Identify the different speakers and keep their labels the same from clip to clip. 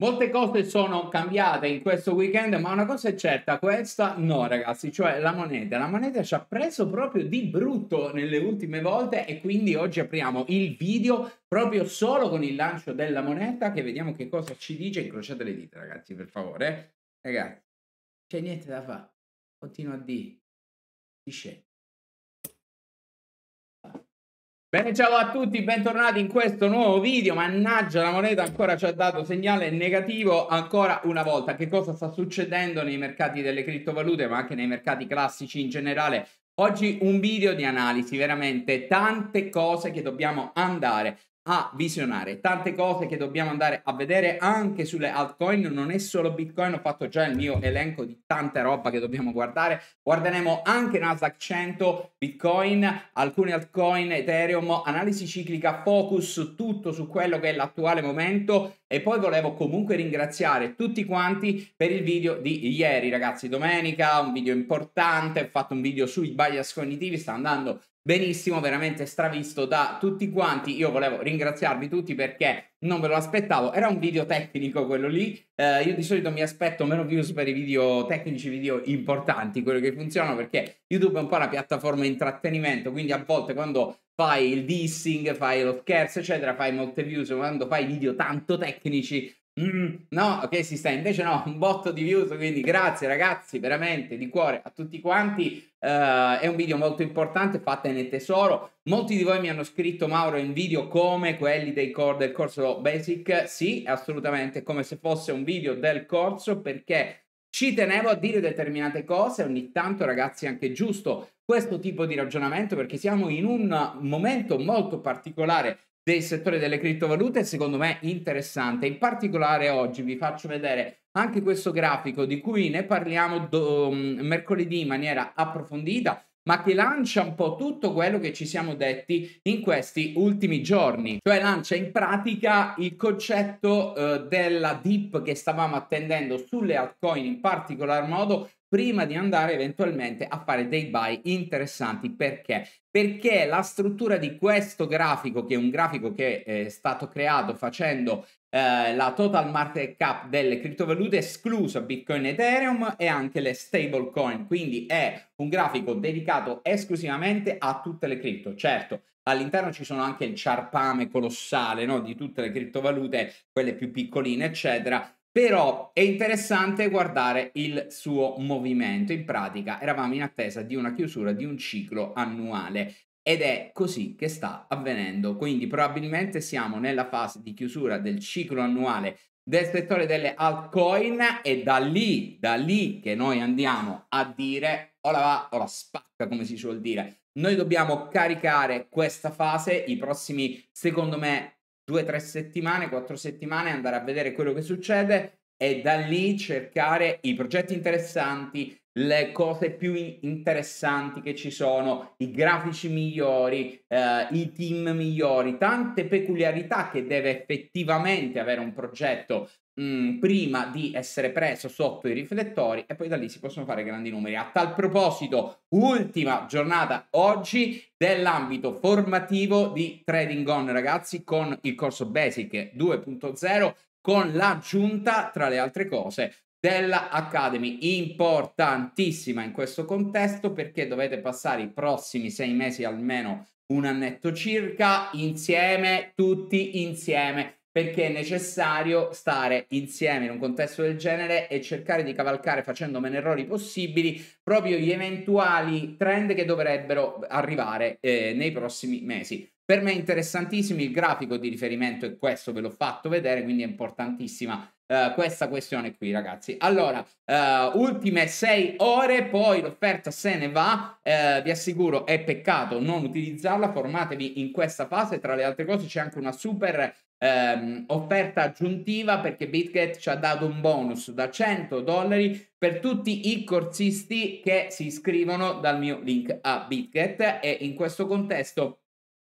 Speaker 1: Molte cose sono cambiate in questo weekend, ma una cosa è certa, questa no ragazzi, cioè la moneta. La moneta ci ha preso proprio di brutto nelle ultime volte e quindi oggi apriamo il video proprio solo con il lancio della moneta che vediamo che cosa ci dice. Incrociate le dita ragazzi, per favore. Ragazzi, c'è niente da fare, continua a dire, dice, Bene, ciao a tutti, bentornati in questo nuovo video. Mannaggia, la moneta ancora ci ha dato segnale negativo ancora una volta. Che cosa sta succedendo nei mercati delle criptovalute, ma anche nei mercati classici in generale? Oggi un video di analisi, veramente tante cose che dobbiamo andare a visionare. Tante cose che dobbiamo andare a vedere anche sulle altcoin, non è solo Bitcoin, ho fatto già il mio elenco di tanta roba che dobbiamo guardare. Guarderemo anche Nasdaq 100, Bitcoin, alcune altcoin, Ethereum, analisi ciclica, focus, tutto su quello che è l'attuale momento e poi volevo comunque ringraziare tutti quanti per il video di ieri, ragazzi. Domenica, un video importante, ho fatto un video sui bias cognitivi, sta andando benissimo, veramente stravisto da tutti quanti. Io volevo ringraziarvi tutti perché non ve lo aspettavo. Era un video tecnico quello lì. Eh, io di solito mi aspetto meno views per i video tecnici, video importanti, quelli che funzionano perché YouTube è un po' una piattaforma di intrattenimento, quindi a volte quando fai il dissing, fai lo scherzo, eccetera, fai molte views, quando fai video tanto tecnici Mm, no, ok, si sta invece no, un botto di views, quindi grazie ragazzi, veramente di cuore a tutti quanti. Uh, è un video molto importante, fatene tesoro. Molti di voi mi hanno scritto Mauro in video come quelli dei core del corso Basic. Sì, assolutamente, come se fosse un video del corso perché ci tenevo a dire determinate cose, ogni tanto ragazzi è anche giusto questo tipo di ragionamento perché siamo in un momento molto particolare del settore delle criptovalute secondo me interessante. In particolare oggi vi faccio vedere anche questo grafico di cui ne parliamo do- mm, mercoledì in maniera approfondita ma che lancia un po' tutto quello che ci siamo detti in questi ultimi giorni, cioè lancia in pratica il concetto eh, della dip che stavamo attendendo sulle altcoin in particolar modo prima di andare eventualmente a fare dei buy interessanti. Perché? Perché la struttura di questo grafico, che è un grafico che eh, è stato creato facendo eh, la total market cap delle criptovalute, escluso Bitcoin, Ethereum e anche le stablecoin, quindi è un grafico dedicato esclusivamente a tutte le cripto. Certo, All'interno ci sono anche il ciarpame colossale no? di tutte le criptovalute, quelle più piccoline, eccetera, però è interessante guardare il suo movimento. In pratica eravamo in attesa di una chiusura di un ciclo annuale ed è così che sta avvenendo. Quindi probabilmente siamo nella fase di chiusura del ciclo annuale del settore delle altcoin e da lì, da lì che noi andiamo a dire o la va o la spacca come si suol dire. Noi dobbiamo caricare questa fase, i prossimi secondo me due tre settimane, quattro settimane, andare a vedere quello che succede e da lì cercare i progetti interessanti, le cose più interessanti che ci sono, i grafici migliori, eh, i team migliori, tante peculiarità che deve effettivamente avere un progetto Mhmm, prima di essere preso sotto i riflettori e poi da lì si possono fare grandi numeri. A tal proposito, ultima giornata oggi dell'ambito formativo di Trading On, ragazzi, con il corso Basic 2.0 con l'aggiunta, tra le altre cose, della Academy, importantissima in questo contesto perché dovete passare i prossimi sei mesi almeno un annetto circa insieme, tutti insieme perché è necessario stare insieme in un contesto del genere e cercare di cavalcare facendo meno errori possibili proprio gli eventuali trend che dovrebbero arrivare eh, nei prossimi mesi. Per me interessantissimi, il grafico di riferimento è questo, ve l'ho fatto vedere, quindi è importantissima Uh, questa questione qui, ragazzi. Allora, uh, ultime sei ore, poi l'offerta se ne va. Uh, vi assicuro, è peccato non utilizzarla. Formatevi in questa fase. Tra le altre cose, c'è anche una super ehm, offerta aggiuntiva perché BitGet ci ha dato un bonus da 100 dollari per tutti i corsisti che si iscrivono dal mio link a BitGet e in questo contesto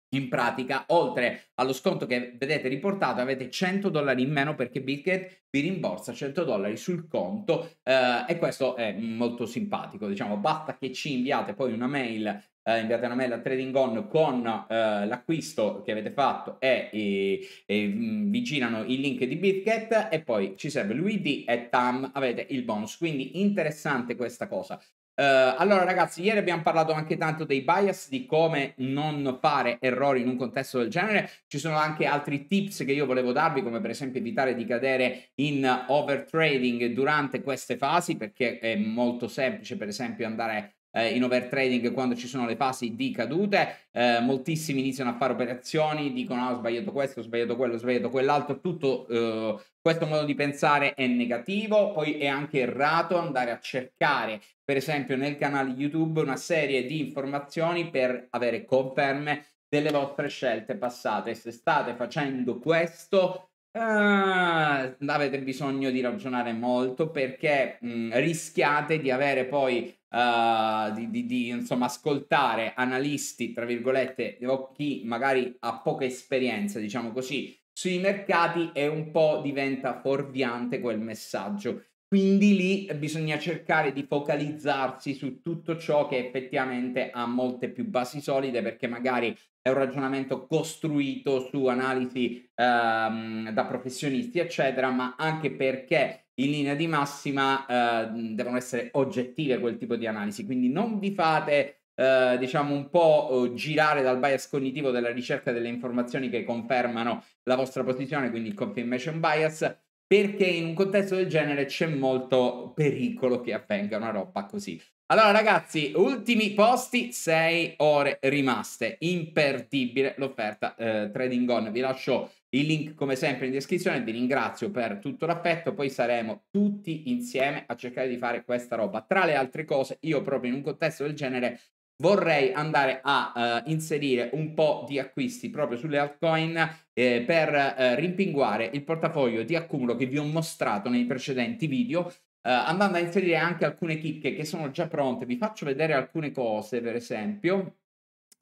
Speaker 1: in pratica, oltre allo sconto che vedete riportato, avete 100 dollari in meno perché Bitget vi rimborsa 100 dollari sul conto eh, e questo è molto simpatico. Diciamo, basta che ci inviate poi una mail, eh, inviate una mail a Trading On con eh, l'acquisto che avete fatto e, e, e, mm, vi girano i link di Bitget e poi ci serve l'UID e TAM, avete il bonus. Quindi interessante questa cosa. Uh, allora ragazzi, ieri abbiamo parlato anche tanto dei bias, di come non fare errori in un contesto del genere, ci sono anche altri tips che io volevo darvi, come per esempio evitare di cadere in overtrading durante queste fasi, perché è molto semplice per esempio andare eh, in overtrading quando ci sono le fasi di cadute, eh, moltissimi iniziano a fare operazioni, dicono ah, ho sbagliato questo, ho sbagliato quello, ho sbagliato quell'altro, tutto eh, questo modo di pensare è negativo, poi è anche errato andare a cercare, per esempio nel canale YouTube, una serie di informazioni per avere conferme delle vostre scelte passate. Se state facendo questo, Uh, avete bisogno di ragionare molto perché mh, mm, rischiate di avere poi uh, di, di, di insomma, ascoltare analisti, tra virgolette, o chi magari ha poca esperienza, diciamo così, sui mercati è un po' diventa fuorviante quel messaggio. Quindi lì bisogna cercare di focalizzarsi su tutto ciò che effettivamente ha molte più basi solide perché magari è un ragionamento costruito su analisi ehm, da professionisti, eccetera, ma anche perché in linea di massima eh, devono essere oggettive quel tipo di analisi, quindi non vi fate eh, diciamo un po' eh, girare dal bias cognitivo della ricerca delle informazioni che confermano la vostra posizione, quindi il confirmation bias, perché in un contesto del genere c'è molto pericolo che avvenga una roba così. Allora ragazzi, ultimi posti, 6 ore rimaste, imperdibile l'offerta eh, Trading On, vi lascio il link come sempre in descrizione, vi ringrazio per tutto l'affetto, poi saremo tutti insieme a cercare di fare questa roba. Tra le altre cose, io proprio in un contesto del genere vorrei andare a uh, inserire un po' di acquisti proprio sulle altcoin eh, per eh, rimpinguare il portafoglio di accumulo che vi ho mostrato nei precedenti video. Eh, andando a inserire anche alcune chicche che sono già pronte, vi faccio vedere alcune cose, per esempio.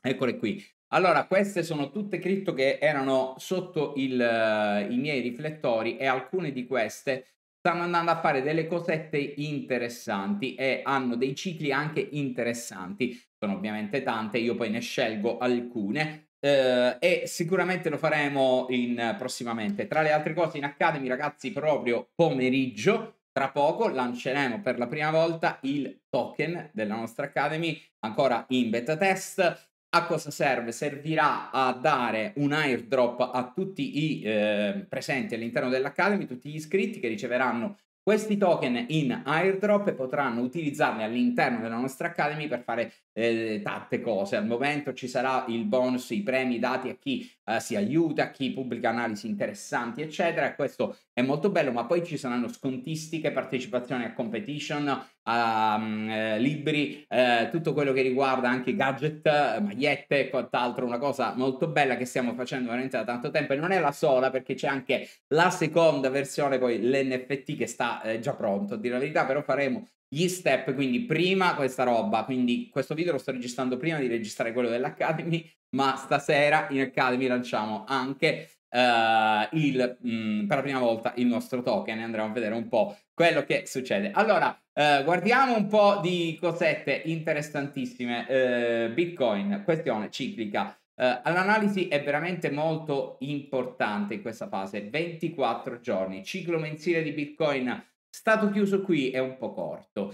Speaker 1: Eccole qui. Allora, queste sono tutte cripto che erano sotto il, uh, i miei riflettori e alcune di queste stanno andando a fare delle cosette interessanti e hanno dei cicli anche interessanti. Sono ovviamente tante, io poi ne scelgo alcune. Eh, e sicuramente lo faremo in, prossimamente. Tra le altre cose in Academy, ragazzi, proprio pomeriggio, tra poco lanceremo per la prima volta il token della nostra Academy, ancora in beta test. A cosa serve? Servirà a dare un airdrop a tutti i eh, presenti all'interno dell'Academy, tutti gli iscritti che riceveranno questi token in airdrop e potranno utilizzarli all'interno della nostra Academy per fare eh, tante cose. Al momento ci sarà il bonus, i premi dati a chi eh, si aiuta, a chi pubblica analisi interessanti, eccetera. questo è molto bello, ma poi ci saranno scontistiche, partecipazioni a competition, a mm, eh, libri, eh, tutto quello che riguarda anche gadget, magliette e quant'altro, una cosa molto bella che stiamo facendo veramente da tanto tempo e non è la sola perché c'è anche la seconda versione, poi l'NFT che sta eh, già pronto, a dire la verità, però faremo gli step, quindi prima questa roba, quindi questo video lo sto registrando prima di registrare quello dell'Academy, ma stasera in Academy lanciamo anche Uh, il, mh, mm, per la prima volta il nostro token e andremo a vedere un po' quello che succede. Allora, eh, guardiamo un po' di cosette interessantissime. Uh, Bitcoin, questione ciclica. Uh, l'analisi è veramente molto importante in questa fase, 24 giorni, ciclo mensile di Bitcoin, stato chiuso qui è un po' corto.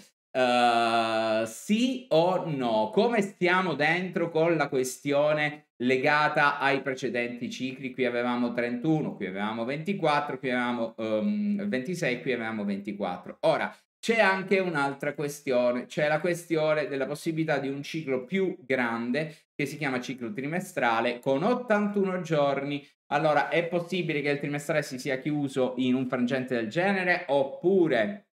Speaker 1: sì o no? Come stiamo dentro con la questione legata ai precedenti cicli? Qui avevamo 31, qui avevamo 24, qui avevamo um, ehm, 26, qui avevamo 24. Ora, c'è anche un'altra questione, c'è la questione della possibilità di un ciclo più grande che si chiama ciclo trimestrale con 81 giorni. Allora, è possibile che il trimestrale si sia chiuso in un frangente del genere oppure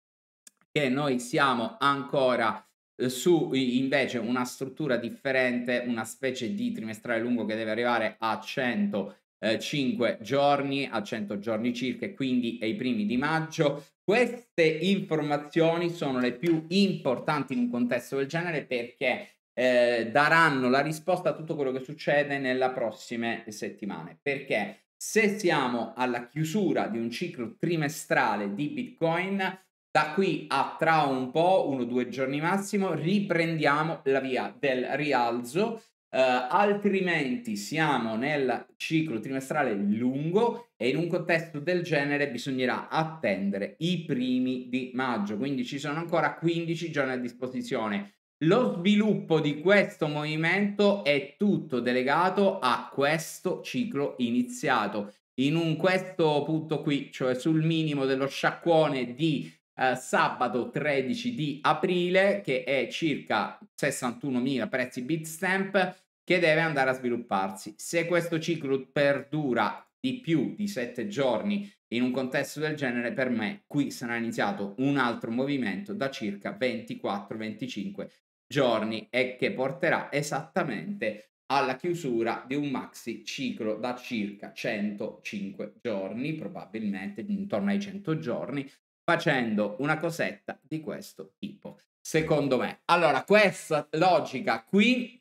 Speaker 1: che noi siamo ancora eh, su invece una struttura differente, una specie di trimestrale lungo che deve arrivare a 100 giorni? eh, 5 giorni a 100 giorni circa, quindi ai primi di maggio. Queste informazioni sono le più importanti in un contesto del genere perché eh, daranno la risposta a tutto quello che succede nelle prossime settimane. Perché se siamo alla chiusura di un ciclo trimestrale di Bitcoin, da qui a tra un po', uno o due giorni massimo, riprendiamo la via del rialzo Uh, altrimenti siamo nel ciclo trimestrale lungo e in un contesto del genere bisognerà attendere i primi di maggio, quindi ci sono ancora 15 giorni a disposizione. Lo sviluppo di questo movimento è tutto delegato a questo ciclo iniziato. In un questo punto qui, cioè sul minimo dello sciacquone di eh, sabato 13 di aprile che è circa 61.000 prezzi bitstamp che deve andare a svilupparsi. Se questo ciclo perdura di più di sette giorni in un contesto del genere, per me qui sarà iniziato un altro movimento da circa 24-25 giorni e che porterà esattamente alla chiusura di un maxi ciclo da circa 105 giorni, probabilmente intorno ai 100 giorni, facendo una cosetta di questo tipo, secondo me. Allora, questa logica qui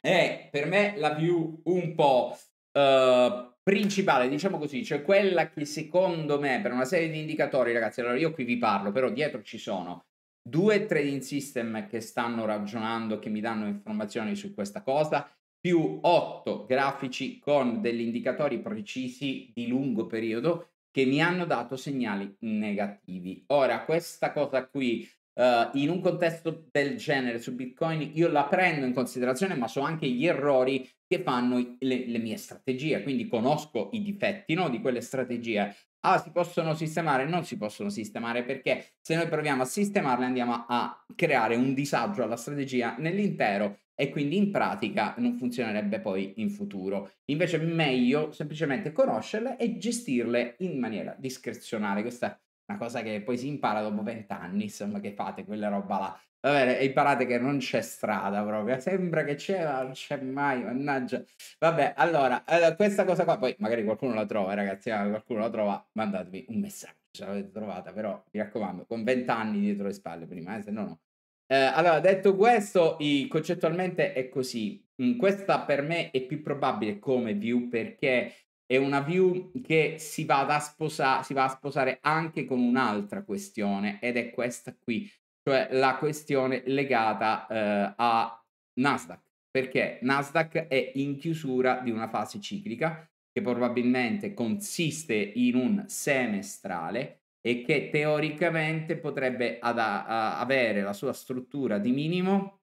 Speaker 1: è per me la più un po' eh, principale, diciamo così, cioè quella che secondo me per una serie di indicatori, ragazzi, allora io qui vi parlo, però dietro ci sono due trading system che stanno ragionando, che mi danno informazioni su questa cosa, più otto grafici con degli indicatori precisi di lungo periodo che mi hanno dato segnali negativi. Ora, questa cosa qui Uh, in un contesto del genere su Bitcoin io la prendo in considerazione, ma so anche gli errori che fanno le, le mie strategie, quindi conosco i difetti no, di quelle strategie. Ah, si possono sistemare? Non si possono sistemare perché se noi proviamo a sistemarle andiamo a, a creare un disagio alla strategia nell'intero e quindi in pratica non funzionerebbe poi in futuro. Invece è meglio semplicemente conoscerle e gestirle in maniera discrezionale. Questa è una cosa che poi si impara dopo vent'anni, insomma, che fate quella roba là. Va bene, imparate che non c'è strada proprio, sembra che c'è, ma non c'è mai, mannaggia. Vabbè, allora, questa cosa qua, poi magari qualcuno la trova, eh, ragazzi, eh, qualcuno la trova, mandatemi un messaggio, se l'avete trovata, però mi raccomando, con vent'anni dietro le spalle prima, eh, se no no. Eh, allora, detto questo, concettualmente è così. Mm, questa per me è più probabile come view perché è una view che si va, a, sposa- si va a sposare anche con un'altra questione ed è questa qui, cioè la questione legata eh, a Nasdaq, perché Nasdaq è in chiusura di una fase ciclica che probabilmente consiste in un semestrale e che teoricamente potrebbe ada- avere la sua struttura di minimo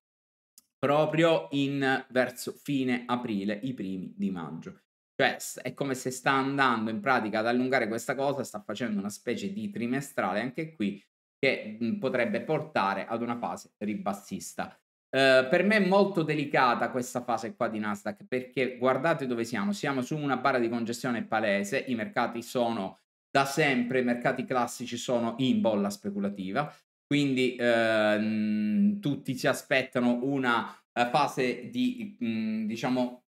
Speaker 1: proprio in, verso fine aprile, i primi di maggio. Cioè è come se sta andando in pratica ad allungare questa cosa, sta facendo una specie di trimestrale anche qui che mh, mhmm, potrebbe portare ad una fase ribassista. Uh, per me è molto delicata questa fase qua di Nasdaq perché guardate dove siamo, siamo su una barra di congestione palese, i mercati sono da sempre i mercati classici sono in bolla speculativa, quindi ehm, tutti si aspettano una eh, fase di, mh, mm, diciamo,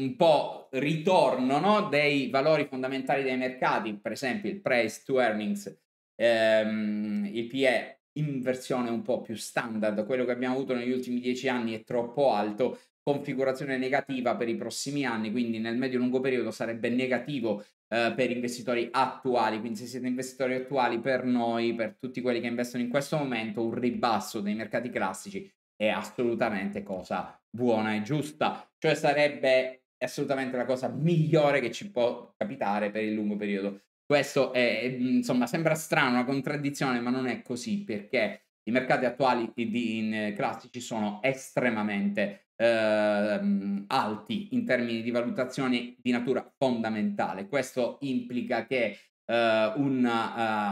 Speaker 1: un po' ritorno no? dei valori fondamentali dei mercati, per esempio il price to earnings, ehm, il PE in versione un po' più standard, quello che abbiamo avuto negli ultimi dieci anni è troppo alto, configurazione negativa per i prossimi anni, quindi nel medio-lungo periodo sarebbe negativo eh, per investitori attuali, quindi se siete investitori attuali per noi, per tutti quelli che investono in questo momento, un ribasso dei mercati classici è assolutamente cosa buona e giusta, cioè sarebbe assolutamente la cosa migliore che ci può capitare per il lungo periodo. Questo è, insomma, sembra strano, una contraddizione, ma non è così perché i mercati attuali di, in, classici sono estremamente ehm, alti in termini di valutazione di natura fondamentale. Questo implica che eh, una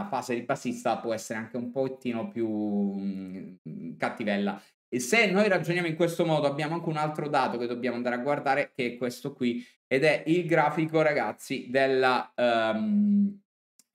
Speaker 1: uh, eh, fase di può essere anche un pochettino più mh, mm, cattivella. E se noi ragioniamo in questo modo, abbiamo anche un altro dato che dobbiamo andare a guardare, che è questo qui, ed è il grafico, ragazzi, del um, ehm,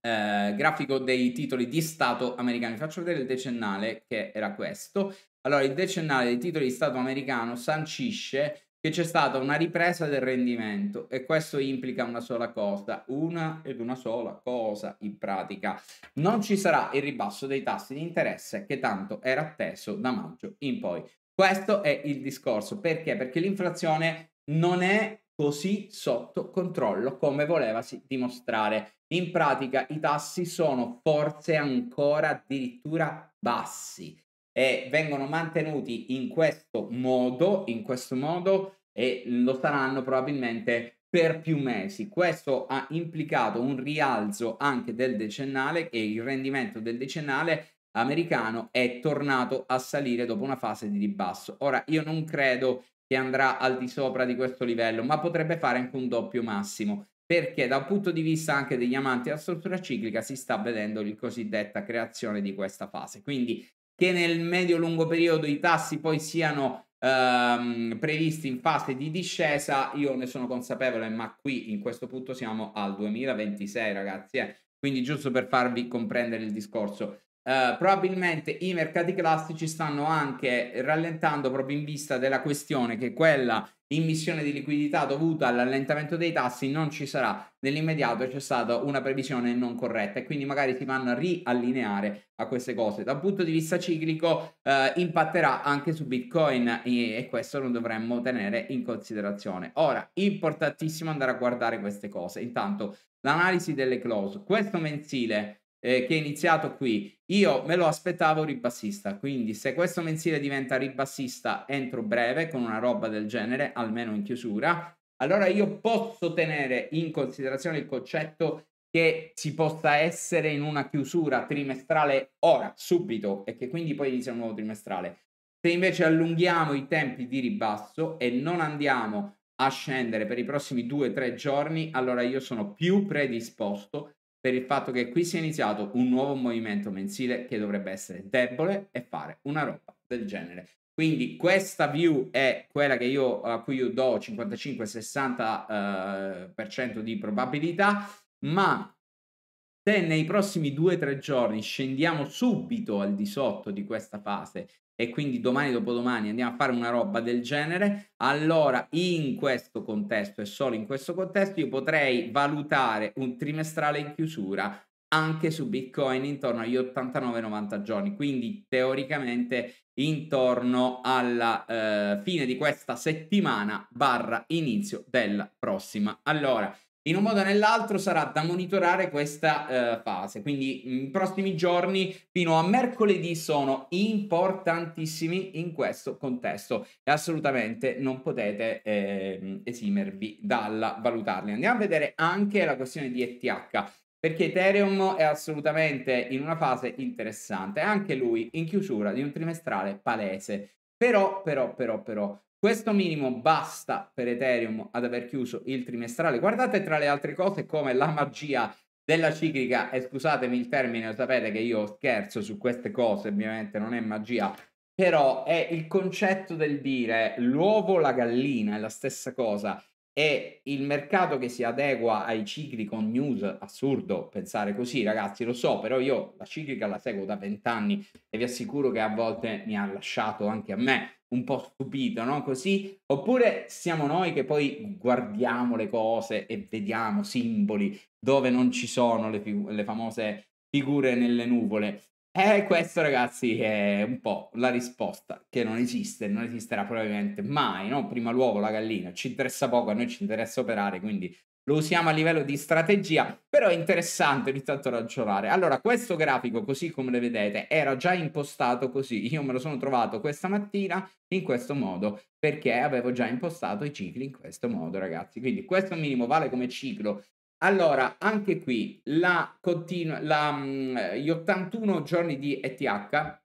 Speaker 1: eh, grafico dei titoli di Stato americani. Faccio vedere il decennale, che era questo, allora, il decennale dei titoli di Stato americano sancisce che c'è stata una ripresa del rendimento e questo implica una sola cosa, una ed una sola cosa in pratica. Non ci sarà il ribasso dei tassi di interesse che tanto era atteso da maggio in poi. Questo è il discorso. Perché? Perché l'inflazione non è così sotto controllo come volevasi dimostrare. In pratica i tassi sono forse ancora addirittura bassi e vengono mantenuti in questo modo, in questo modo e lo saranno probabilmente per più mesi. Questo ha implicato un rialzo anche del decennale e il rendimento del decennale americano è tornato a salire dopo una fase di ribasso. Ora io non credo che andrà al di sopra di questo livello, ma potrebbe fare anche un doppio massimo perché dal punto di vista anche degli amanti della struttura ciclica si sta vedendo il cosiddetta creazione di questa fase. Quindi che nel medio-lungo periodo i tassi poi siano ehm, previsti in fase di discesa, io ne sono consapevole, ma qui in questo punto siamo al 2026 ragazzi, eh? quindi giusto per farvi comprendere il discorso. Eh, probabilmente i mercati classici stanno anche rallentando proprio in vista della questione che quella immissione di liquidità dovuta all'allentamento dei tassi non ci sarà nell'immediato c'è stata una previsione non corretta e quindi magari si vanno a riallineare a queste cose. Dal punto di vista ciclico eh, impatterà anche su Bitcoin e, e questo lo dovremmo tenere in considerazione. Ora, importantissimo andare a guardare queste cose. Intanto l'analisi delle close. Questo mensile eh, che è iniziato qui. Io me lo aspettavo ribassista, quindi se questo mensile diventa ribassista entro breve con una roba del genere, almeno in chiusura, allora io posso tenere in considerazione il concetto che si possa essere in una chiusura trimestrale ora, subito, e che quindi poi inizia un nuovo trimestrale. Se invece allunghiamo i tempi di ribasso e non andiamo a scendere per i prossimi due o tre giorni, allora io sono più predisposto per il fatto che qui si è iniziato un nuovo movimento mensile che dovrebbe essere debole e fare una roba del genere. Quindi questa view è quella che io, a cui io do 55-60% eh, di probabilità, ma se nei prossimi 2-3 giorni scendiamo subito al di sotto di questa fase e quindi domani dopodomani andiamo a fare una roba del genere, allora in questo contesto e solo in questo contesto io potrei valutare un trimestrale in chiusura anche su Bitcoin intorno agli 89-90 giorni, quindi teoricamente intorno alla eh, fine di questa settimana barra inizio della prossima. Allora, in un modo o nell'altro sarà da monitorare questa uh, fase. Quindi i prossimi giorni fino a mercoledì sono importantissimi in questo contesto e assolutamente non potete eh, esimervi dal valutarli. Andiamo a vedere anche la questione di ETH perché Ethereum è assolutamente in una fase interessante, anche lui in chiusura di un trimestrale palese. Però, però, però, però, questo minimo basta per Ethereum ad aver chiuso il trimestrale. Guardate tra le altre cose come la magia della ciclica, e scusatemi il termine, sapete che io scherzo su queste cose, ovviamente non è magia, però è il concetto del dire l'uovo, la gallina, è la stessa cosa. e il mercato che si adegua ai cicli con news, assurdo pensare così ragazzi, lo so, però io la ciclica la seguo da vent'anni e vi assicuro che a volte mi ha lasciato anche a me un po' stupito, no? Così, oppure siamo noi che poi guardiamo le cose e vediamo simboli dove non ci sono le, figu- le famose figure nelle nuvole. E eh, questo, ragazzi, è un po' la risposta che non esiste, non esisterà probabilmente mai, no? Prima l'uovo, la gallina, ci interessa poco, a noi ci interessa operare, quindi lo usiamo a livello di strategia, però è interessante ogni tanto ragionare. Allora, questo grafico, così come lo vedete, era già impostato così. Io me lo sono trovato questa mattina in questo modo, perché avevo già impostato i cicli in questo modo, ragazzi. Quindi questo minimo vale come ciclo. Allora, anche qui, la continu- la, mh, mm, gli 81 giorni di ETH,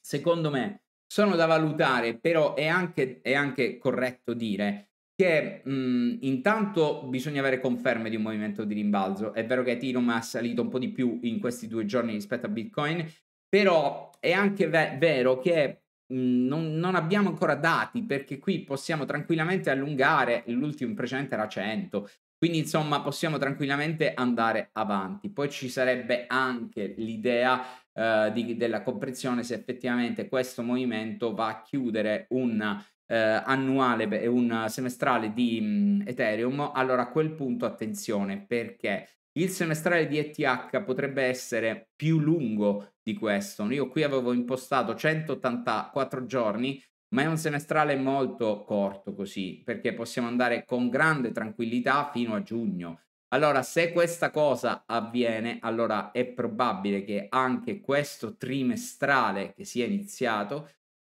Speaker 1: secondo me, sono da valutare, però è anche, è anche corretto dire che mh, intanto bisogna avere conferme di un movimento di rimbalzo. È vero che Ethereum ha salito un po' di più in questi due giorni rispetto a Bitcoin, però è anche ve- vero che mh, non, non, abbiamo ancora dati perché qui possiamo tranquillamente allungare, l'ultimo precedente era 100, quindi insomma possiamo tranquillamente andare avanti. Poi ci sarebbe anche l'idea eh, di, della comprensione se effettivamente questo movimento va a chiudere un eh, annuale e un semestrale di mh, mm, Ethereum, allora a quel punto attenzione perché il semestrale di ETH potrebbe essere più lungo di questo. Io qui avevo impostato 184 giorni, ma è un semestrale molto corto così, perché possiamo andare con grande tranquillità fino a giugno. Allora, se questa cosa avviene, allora è probabile che anche questo trimestrale che si è iniziato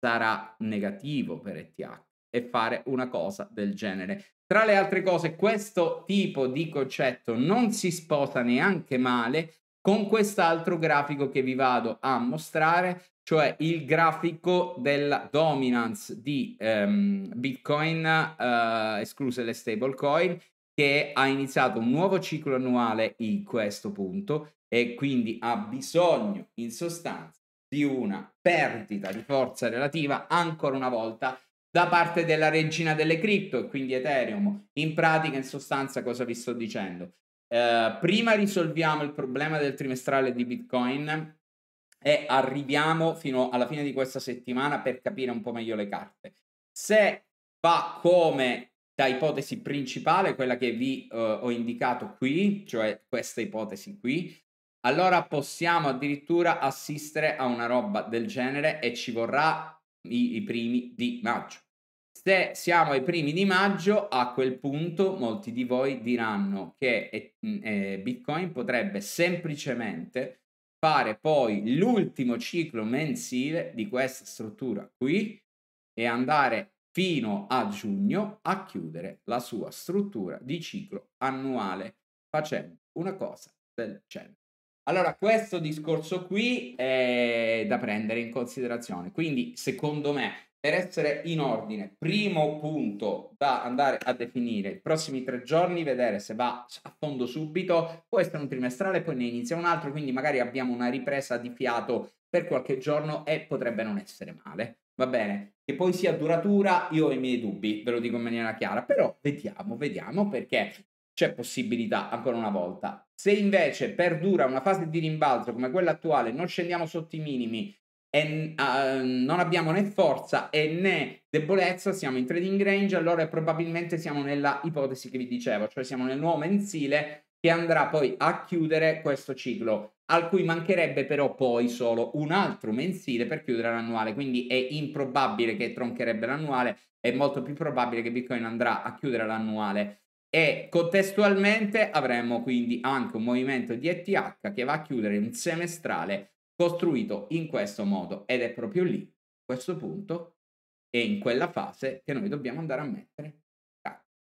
Speaker 1: sarà negativo per ETH e fare una cosa del genere. Tra le altre cose, questo tipo di concetto non si sposa neanche male con quest'altro grafico che vi vado a mostrare, cioè il grafico della dominance di ehm, Bitcoin, eh, escluse le stablecoin, che ha iniziato un nuovo ciclo annuale in questo punto e quindi ha bisogno in sostanza di una perdita di forza relativa ancora una volta da parte della regina delle cripto e quindi Ethereum. In pratica, in sostanza, cosa vi sto dicendo? Eh, prima risolviamo il problema del trimestrale di Bitcoin e arriviamo fino alla fine di questa settimana per capire un po' meglio le carte. Se va come da ipotesi principale, quella che vi eh, ho indicato qui, cioè questa ipotesi qui, allora possiamo addirittura assistere a una roba del genere e ci vorrà i, i primi di maggio. Se siamo ai primi di maggio, a quel punto molti di voi diranno che eh, mm, eh Bitcoin potrebbe semplicemente fare poi l'ultimo ciclo mensile di questa struttura qui e andare fino a giugno a chiudere la sua struttura di ciclo annuale facendo una cosa del genere. Allora, questo discorso qui è da prendere in considerazione. Quindi, secondo me, per essere in ordine, primo punto da andare a definire i prossimi tre giorni, vedere se va a fondo subito, può essere un trimestrale, poi ne inizia un altro, quindi magari abbiamo una ripresa di fiato per qualche giorno e potrebbe non essere male. Va bene, che poi sia duratura, io ho i miei dubbi, ve lo dico in maniera chiara, però vediamo, vediamo perché c'è possibilità ancora una volta. Se invece perdura una fase di rimbalzo come quella attuale, non scendiamo sotto i minimi e uh, non abbiamo né forza e né debolezza, siamo in trading range, allora probabilmente siamo nella ipotesi che vi dicevo, cioè siamo nel nuovo mensile che andrà poi a chiudere questo ciclo, al cui mancherebbe però poi solo un altro mensile per chiudere l'annuale, quindi è improbabile che troncherebbe l'annuale, è molto più probabile che Bitcoin andrà a chiudere l'annuale e contestualmente avremo quindi anche un movimento di ETH che va a chiudere un semestrale costruito in questo modo ed è proprio lì, a questo punto e in quella fase che noi dobbiamo andare a mettere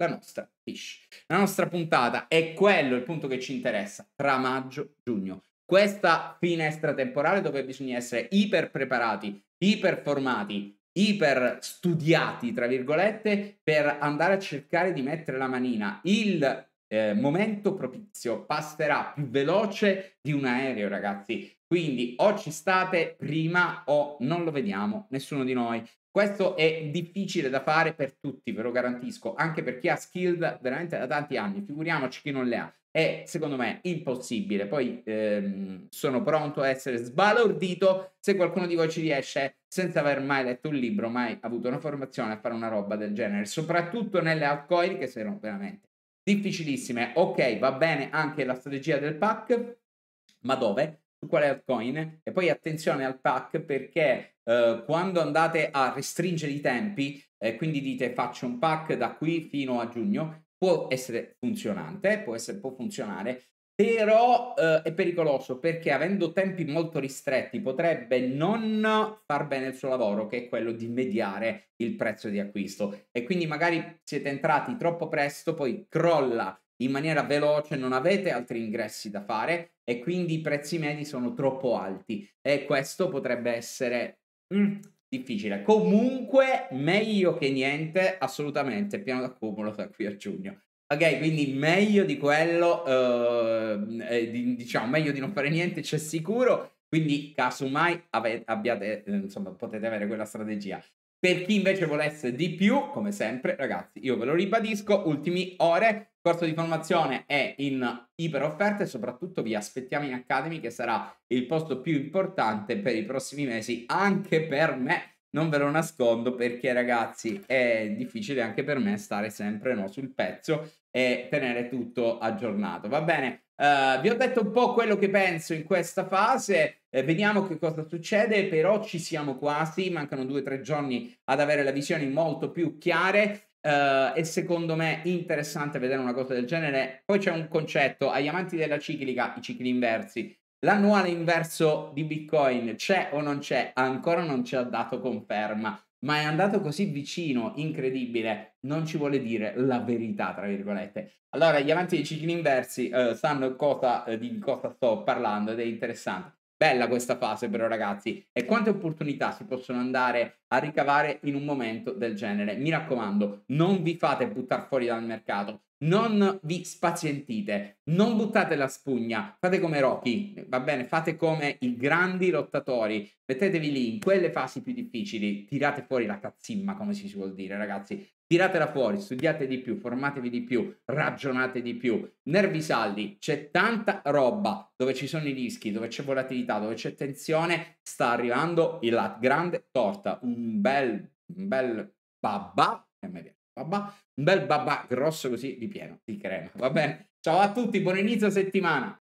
Speaker 1: la nostra fish. La nostra puntata è quello il punto che ci interessa tra maggio e giugno. Questa finestra temporale dove bisogna essere iper preparati, iper formati, iper studiati, tra virgolette, per andare a cercare di mettere la manina. Il eh, momento propizio passerà più veloce di un aereo, ragazzi. Quindi o ci state prima o non lo vediamo, nessuno di noi. Questo è difficile da fare per tutti, ve lo garantisco, anche per chi ha skill veramente da tanti anni, figuriamoci chi non le ha è secondo me impossibile. Poi ehm, sono pronto a essere sbalordito se qualcuno di voi ci riesce senza aver mai letto un libro, mai avuto una formazione a fare una roba del genere, soprattutto nelle altcoin che sono veramente difficilissime. Ok, va bene anche la strategia del pack, ma dove? Su quale altcoin? E poi attenzione al pack perché eh, quando andate a restringere i tempi, eh, quindi dite faccio un pack da qui fino a giugno, può essere funzionante, può, essere, può funzionare, però eh, è pericoloso perché avendo tempi molto ristretti potrebbe non far bene il suo lavoro, che è quello di mediare il prezzo di acquisto. E quindi magari siete entrati troppo presto, poi crolla in maniera veloce, non avete altri ingressi da fare e quindi i prezzi medi sono troppo alti e questo potrebbe essere mm, difficile. Comunque, meglio che niente, assolutamente, piano d'accumulo da qui a giugno. Ok, quindi meglio di quello, eh, di, diciamo, meglio di non fare niente, c'è sicuro. Quindi, casomai, avete, abbiate, eh, insomma, potete avere quella strategia. Per chi invece volesse di più, come sempre, ragazzi, io ve lo ribadisco, ultimi ore, corso di formazione è in iperofferta e soprattutto vi aspettiamo in Academy che sarà il posto più importante per i prossimi mesi, anche per me, non ve lo nascondo perché ragazzi è difficile anche per me stare sempre no, sul pezzo e tenere tutto aggiornato. Va bene, uh, vi ho detto un po' quello che penso in questa fase, eh, vediamo che cosa succede, però ci siamo quasi, mancano due o tre giorni ad avere le visioni molto più chiare. Uh, e secondo me interessante vedere una cosa del genere. Poi c'è un concetto agli amanti della ciclica, i cicli inversi. L'annuale inverso di Bitcoin c'è o non c'è? Ancora non ci ha dato conferma ma è andato così vicino, incredibile, non ci vuole dire la verità, tra virgolette. Allora, gli amanti dei cicli inversi eh, sanno cosa, eh, di cosa sto parlando ed è interessante. Bella questa fase però ragazzi e quante opportunità si possono andare a ricavare in un momento del genere. Mi raccomando, non vi fate buttare fuori dal mercato, non vi spazientite, non buttate la spugna, fate come Rocky, va bene, fate come i grandi lottatori, mettetevi lì in quelle fasi più difficili, tirate fuori la cazzimma, come si suol dire, ragazzi, tiratela fuori, studiate di più, formatevi di più, ragionate di più, nervi saldi, c'è tanta roba dove ci sono i rischi, dove c'è volatilità, dove c'è tensione, sta arrivando la grande torta, un bel, un bel babà, e mi babà, un bel babà grosso così di pieno, di crema, va bene? Ciao a tutti, buon inizio settimana!